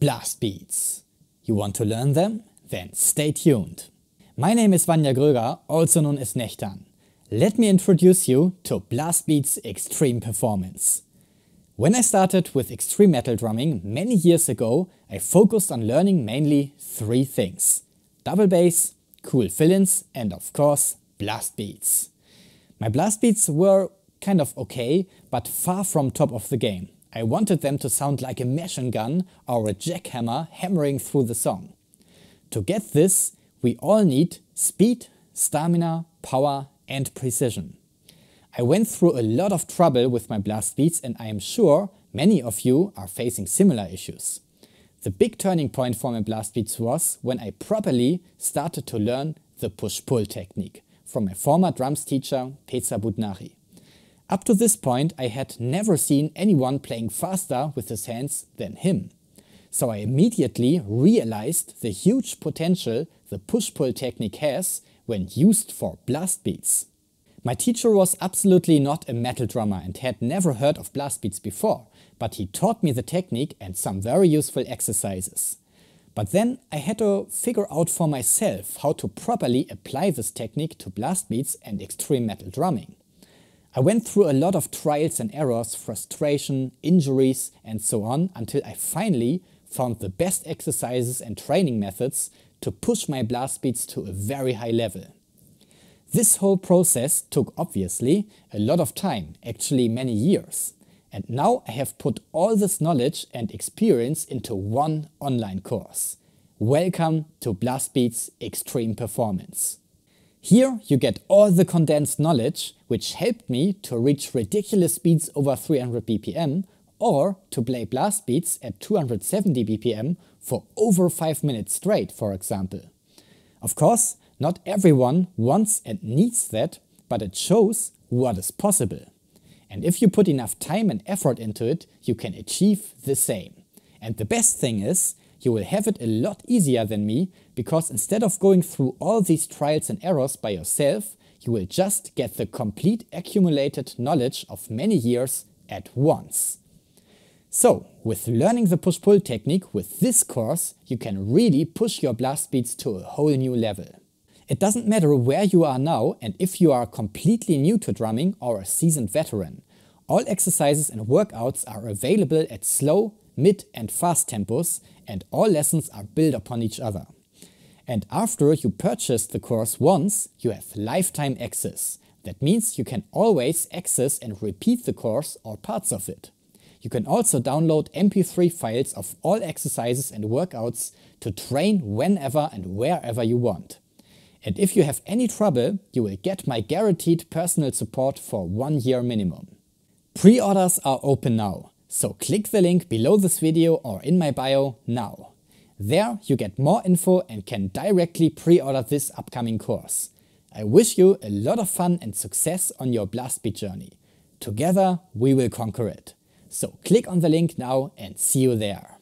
blast beats. You want to learn them? Then stay tuned. My name is Vanya Gröger, also known as Nechtan. Let me introduce you to blast beats extreme performance. When I started with extreme metal drumming many years ago, I focused on learning mainly three things. Double bass, cool fill-ins and of course blast beats. My blast beats were kind of okay, but far from top of the game. I wanted them to sound like a machine gun or a jackhammer hammering through the song. To get this, we all need speed, stamina, power and precision. I went through a lot of trouble with my blast beats and I am sure many of you are facing similar issues. The big turning point for my blast beats was when I properly started to learn the push-pull technique from my former drums teacher Peza Budnari. Up to this point, I had never seen anyone playing faster with his hands than him. So I immediately realized the huge potential the push-pull technique has when used for blast beats. My teacher was absolutely not a metal drummer and had never heard of blast beats before, but he taught me the technique and some very useful exercises. But then I had to figure out for myself how to properly apply this technique to blast beats and extreme metal drumming. I went through a lot of trials and errors, frustration, injuries and so on until I finally found the best exercises and training methods to push my blast speeds to a very high level. This whole process took obviously a lot of time, actually many years. And now I have put all this knowledge and experience into one online course. Welcome to Blast Beats Extreme Performance. Here you get all the condensed knowledge, which helped me to reach ridiculous speeds over 300 BPM or to play blast beats at 270 BPM for over 5 minutes straight, for example. Of course, not everyone wants and needs that, but it shows what is possible. And if you put enough time and effort into it, you can achieve the same. And the best thing is, you will have it a lot easier than me because instead of going through all these trials and errors by yourself, you will just get the complete accumulated knowledge of many years at once. So, with learning the push-pull technique with this course, you can really push your blast beats to a whole new level. It doesn't matter where you are now and if you are completely new to drumming or a seasoned veteran. All exercises and workouts are available at slow, mid and fast tempos, and all lessons are built upon each other. And after you purchase the course once, you have lifetime access. That means you can always access and repeat the course or parts of it. You can also download MP3 files of all exercises and workouts to train whenever and wherever you want. And if you have any trouble, you will get my guaranteed personal support for one year minimum. Pre-orders are open now. So click the link below this video or in my bio now. There you get more info and can directly pre-order this upcoming course. I wish you a lot of fun and success on your BlastBeat journey. Together we will conquer it. So click on the link now and see you there.